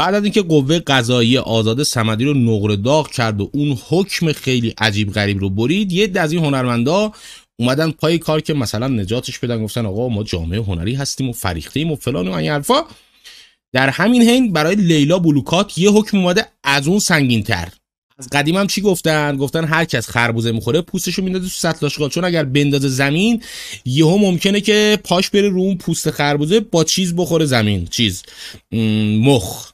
بعد از اینکه قوه قضایی آزاد سمدی رو نقره داغ کرد و اون حکم خیلی عجیب غریب رو برید یه از این هنرمندا اومدن پای کار که مثلا نجاتش بدن گفتن آقا ما جامعه هنری هستیم و فریخته و فلان و این حرفا در همین حین برای لیلا بلوکات یه حکم اومده از اون سنگین تر از قدیم هم چی گفتن گفتن هر کس خربوزه میخوره پوستشو میندازه تو سطل چون اگر بندازه زمین یهو ممکنه که پاش بره رو اون پوست خربوزه با چیز بخوره زمین چیز مخ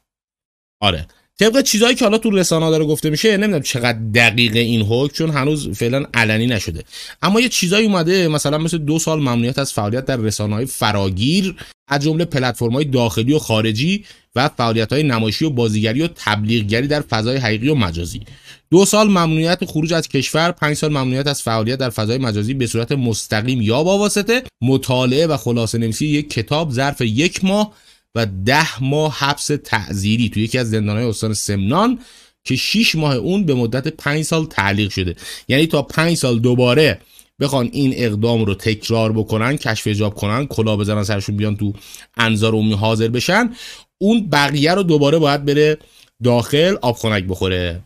آره طبق چیزایی که حالا تو رسانه داره گفته میشه نمیدونم چقدر دقیق این حکم چون هنوز فعلا علنی نشده اما یه چیزایی اومده مثلا مثل دو سال ممنوعیت از فعالیت در رسانه های فراگیر از جمله های داخلی و خارجی و فعالیت های نمایشی و بازیگری و تبلیغگری در فضای حقیقی و مجازی دو سال ممنوعیت خروج از کشور پنج سال ممنوعیت از فعالیت در فضای مجازی به صورت مستقیم یا با مطالعه و خلاصه نویسی یک کتاب ظرف یک ماه و ده ماه حبس تعذیری توی یکی از زندانهای استان سمنان که 6 ماه اون به مدت 5 سال تعلیق شده یعنی تا 5 سال دوباره بخوان این اقدام رو تکرار بکنن کشف اجاب کنن کلا بزنن سرشون بیان تو انظار اومی حاضر بشن اون بقیه رو دوباره باید بره داخل آبخونک بخوره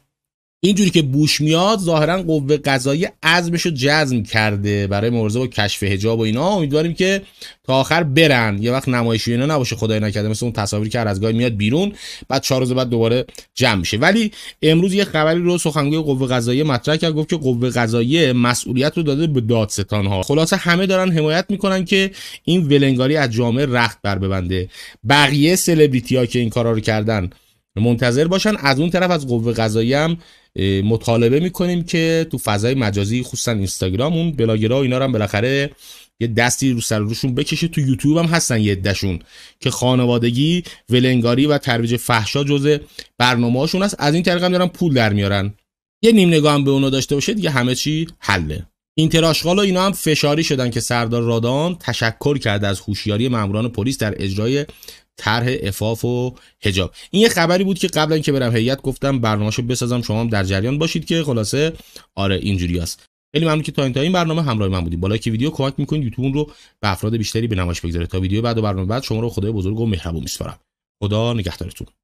اینجوری که بوش میاد ظاهرا قوه قضایی عزمش رو جزم کرده برای مبارزه با کشف حجاب و اینا امیدواریم که تا آخر برن یه وقت نمایشی اینا نباشه خدای نکرده مثل اون تصاویری که از گاهی میاد بیرون بعد چهار روز بعد دوباره جمع میشه ولی امروز یه خبری رو سخنگوی قوه قضاییه مطرح کرد گفت که قوه قضاییه مسئولیت رو داده به دادستان ها خلاصه همه دارن حمایت میکنن که این ولنگاری از جامعه رخت بر ببنده بقیه سلبریتی ها که این کارا رو کردن منتظر باشن از اون طرف از قوه قضاییه هم مطالبه میکنیم که تو فضای مجازی خصوصا اینستاگرام اون بلاگرها اینا رو هم بالاخره یه دستی رو سر روشون بکشه تو یوتیوب هم هستن یه دشون که خانوادگی ولنگاری و ترویج فحشا جزء برنامه‌هاشون است از این طریق هم دارن پول در میارن یه نیم نگاه هم به اونا داشته باشه دیگه همه چی حله اینتراشغال و اینا هم فشاری شدن که سردار رادان تشکر کرده از هوشیاری ماموران پلیس در اجرای طرح افاف و حجاب این یه خبری بود که قبلا که برم هیئت گفتم برنامه‌شو بسازم شما هم در جریان باشید که خلاصه آره است خیلی ممنون که تا این تا این برنامه همراه من بودید بالا که ویدیو کمک میکنید یوتیوب رو به افراد بیشتری به نمایش بگذاره تا ویدیو بعد و برنامه بعد شما رو خدای بزرگ و مهربون میسپارم خدا نگهدارتون